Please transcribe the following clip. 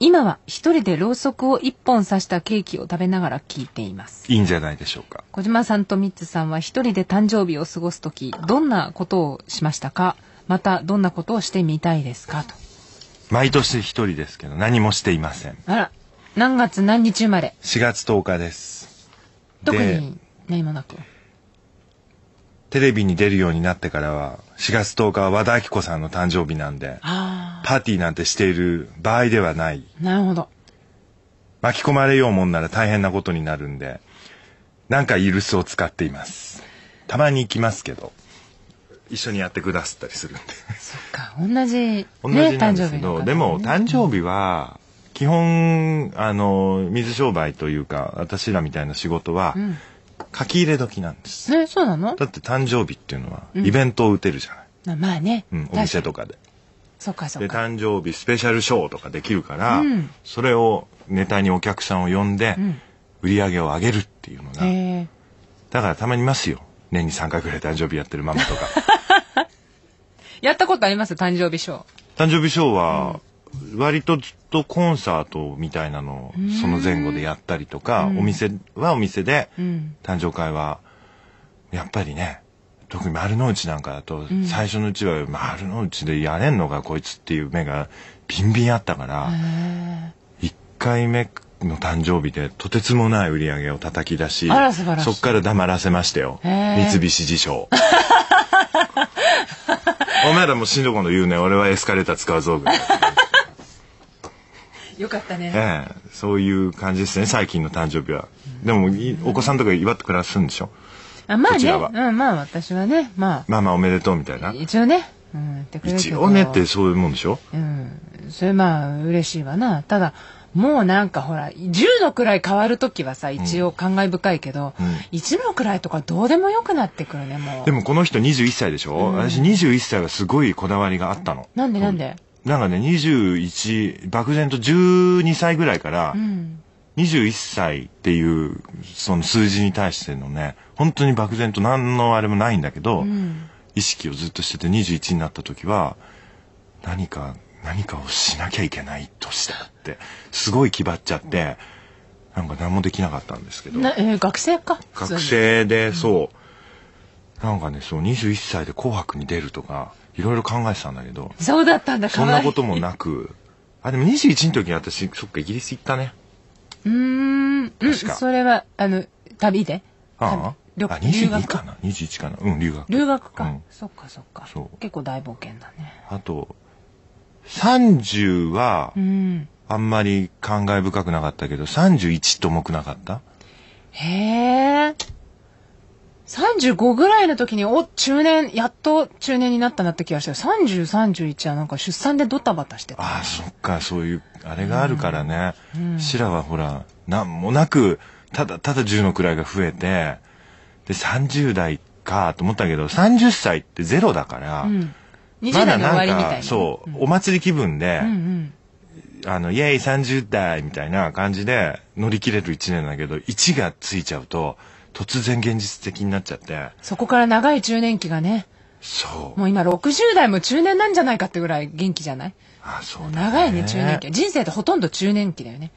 今は一人でろうそくを一本刺したケーキを食べながら聞いていますいいんじゃないでしょうか小島さんとミッツさんは一人で誕生日を過ごす時どんなことをしましたかまたどんなことをしてみたいですかと毎年一人ですけど何もしていませんあら何月何日生まれ4月10日です特に何もなくテレビに出るようになってからは4月10日は和田アキ子さんの誕生日なんでああパーティーなんてしている場合ではない。なるほど。巻き込まれようもんなら大変なことになるんで、なんかイルスを使っています。たまに行きますけど、一緒にやってくださったりするんで。そっか、同じ、同じなんですけど、ね、でも誕生日は、基本、あの、水商売というか、私らみたいな仕事は、うん、書き入れ時なんです。え、そうなのだって誕生日っていうのは、イベントを打てるじゃない。うん、まあね。うん、お店とかで。で誕生日スペシャルショーとかできるから、うん、それをネタにお客さんを呼んで、売り上げを上げるっていうのが、うん、だからたまにいますよ年に3回ぐらい誕生日やってるママとか やったことあります誕生日ショー誕生日ショーは、割とずっとコンサートみたいなのをその前後でやったりとか、うん、お店はお店で、誕生会はやっぱりね特に丸の内なんかだと、最初のうちは丸の内でやれんのかこいつっていう目がビンビンあったから、1回目の誕生日でとてつもない売り上げを叩き出しそっから黙らせましたよ三菱地所 お前らもしんどこの言うね俺はエスカレーター使うぞ よかったね、ええ、そういう感じですね最近の誕生日は、でもお子さんとか祝って暮らすんでしょ、うあまあね、うん、まあ私はね、まあ。まあまあおめでとうみたいな。一応ね。うん、一応ねってそういうもんでしょうん。それまあ嬉しいわな。ただ、もうなんかほら、10度くらい変わる時はさ、一応感慨深いけど、うん、1のくらいとかどうでもよくなってくるね、もう。でもこの人21歳でしょ、うん、私21歳はすごいこだわりがあったの。なんでなんで、うん、なんかね、21、漠然と12歳ぐらいから、うん21歳っていうその数字に対してのね本当に漠然と何のあれもないんだけど、うん、意識をずっとしてて21になった時は何か何かをしなきゃいけない年だってすごい気張っちゃって、うん、なんか何もできなかったんですけど、えー、学生か学生でそう、うん、なんかねそう21歳で「紅白」に出るとかいろいろ考えてたんだけどそうだったんだそんなこともなくあでも21の時に私そっかイギリス行ったねうん、それは、あの、旅でああ旅行留学かな21かなうん留学留学か、うん、そっかそっか結構大冒険だねあと30は、あんまり感慨深くなかったけど31と重くなかったへえ35ぐらいの時に、お、中年、やっと中年になったなって気がして、30、31はなんか出産でドタバタしてた。ああ、そっか、そういう、あれがあるからね。うん、シラはほら、なんもなく、ただただ10の位が増えて、で、30代かと思ったけど、30歳ってゼロだから、うん、20代の終わりみたいな。そう、お祭り気分で、うんうんあの、イェイ30代みたいな感じで乗り切れる1年だけど、1がついちゃうと、突然現実的になっちゃってそこから長い中年期がねそうもう今60代も中年なんじゃないかってぐらい元気じゃないあそう、ね、長いね中年期人生ってほとんど中年期だよね